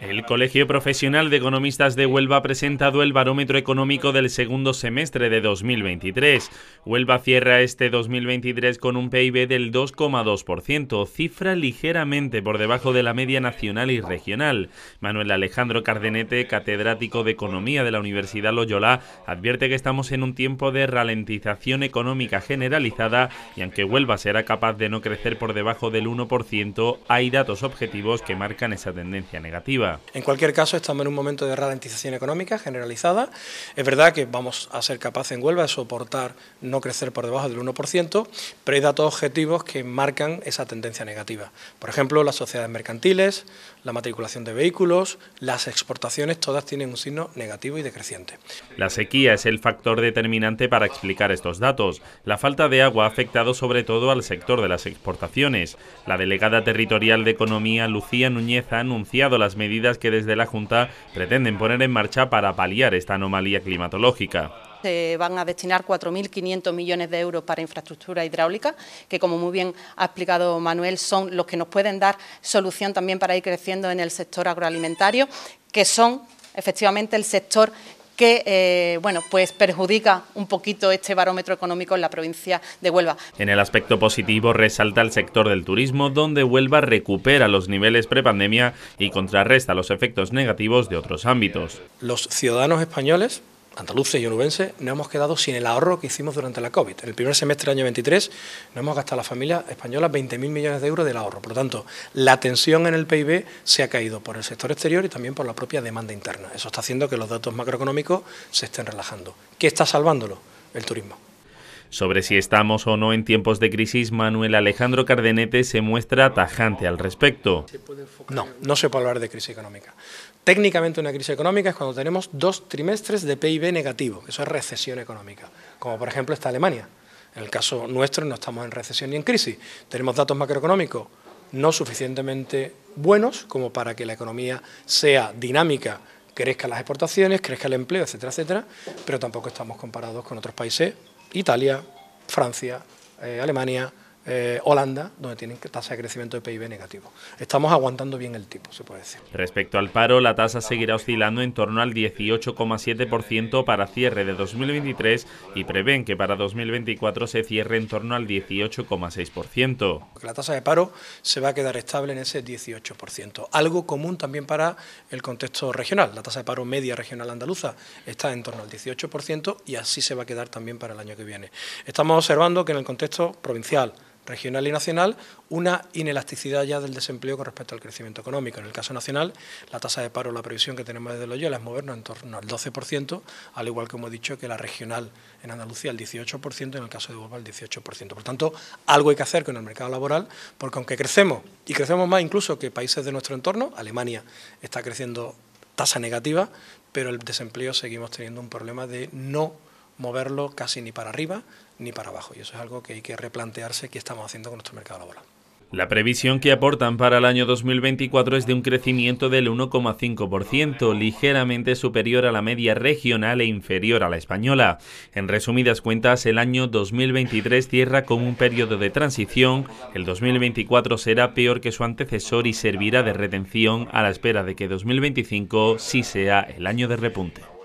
El Colegio Profesional de Economistas de Huelva ha presentado el barómetro económico del segundo semestre de 2023. Huelva cierra este 2023 con un PIB del 2,2%, cifra ligeramente por debajo de la media nacional y regional. Manuel Alejandro Cardenete, catedrático de Economía de la Universidad Loyola, advierte que estamos en un tiempo de ralentización económica generalizada y aunque Huelva será capaz de no crecer por debajo del 1%, hay datos objetivos que marcan esa tendencia negativa. En cualquier caso, estamos en un momento de ralentización económica generalizada. Es verdad que vamos a ser capaces en Huelva de soportar no crecer por debajo del 1%, pero hay datos objetivos que marcan esa tendencia negativa. Por ejemplo, las sociedades mercantiles, la matriculación de vehículos, las exportaciones, todas tienen un signo negativo y decreciente. La sequía es el factor determinante para explicar estos datos. La falta de agua ha afectado sobre todo al sector de las exportaciones. La delegada territorial de Economía, Lucía Núñez, ha anunciado las medidas que desde la Junta pretenden poner en marcha para paliar esta anomalía climatológica se van a destinar 4.500 millones de euros para infraestructura hidráulica, que como muy bien ha explicado Manuel, son los que nos pueden dar solución también para ir creciendo en el sector agroalimentario, que son efectivamente el sector que eh, bueno, pues perjudica un poquito este barómetro económico en la provincia de Huelva. En el aspecto positivo resalta el sector del turismo, donde Huelva recupera los niveles prepandemia y contrarresta los efectos negativos de otros ámbitos. Los ciudadanos españoles andaluces y onubenses, nos hemos quedado sin el ahorro que hicimos durante la COVID. En el primer semestre del año 23 nos hemos gastado a las familias españolas 20.000 millones de euros del ahorro. Por lo tanto, la tensión en el PIB se ha caído por el sector exterior y también por la propia demanda interna. Eso está haciendo que los datos macroeconómicos se estén relajando. ¿Qué está salvándolo? El turismo. Sobre si estamos o no en tiempos de crisis, Manuel Alejandro Cardenete se muestra tajante al respecto. No, no se puede hablar de crisis económica. Técnicamente una crisis económica es cuando tenemos dos trimestres de PIB negativo, eso es recesión económica, como por ejemplo está Alemania. En el caso nuestro no estamos en recesión ni en crisis, tenemos datos macroeconómicos no suficientemente buenos como para que la economía sea dinámica, crezca las exportaciones, crezca el empleo, etcétera, etcétera, pero tampoco estamos comparados con otros países, Italia, Francia, eh, Alemania, eh, Holanda, donde tienen tasa de crecimiento de PIB negativo. Estamos aguantando bien el tipo, se puede decir. Respecto al paro, la tasa seguirá oscilando en torno al 18,7% para cierre de 2023 y prevén que para 2024 se cierre en torno al 18,6%. La tasa de paro se va a quedar estable en ese 18%, algo común también para el contexto regional. La tasa de paro media regional andaluza está en torno al 18% y así se va a quedar también para el año que viene. Estamos observando que en el contexto provincial, regional y nacional, una inelasticidad ya del desempleo con respecto al crecimiento económico. En el caso nacional, la tasa de paro, la previsión que tenemos desde Loyola es movernos en torno al 12%, al igual que hemos dicho que la regional en Andalucía el 18%, en el caso de Huelva el 18%. Por tanto, algo hay que hacer con el mercado laboral, porque aunque crecemos, y crecemos más incluso que países de nuestro entorno, Alemania está creciendo tasa negativa, pero el desempleo seguimos teniendo un problema de no moverlo casi ni para arriba ni para abajo. Y eso es algo que hay que replantearse qué estamos haciendo con nuestro mercado laboral. La previsión que aportan para el año 2024 es de un crecimiento del 1,5%, ligeramente superior a la media regional e inferior a la española. En resumidas cuentas, el año 2023 cierra con un periodo de transición, el 2024 será peor que su antecesor y servirá de retención a la espera de que 2025 sí sea el año de repunte.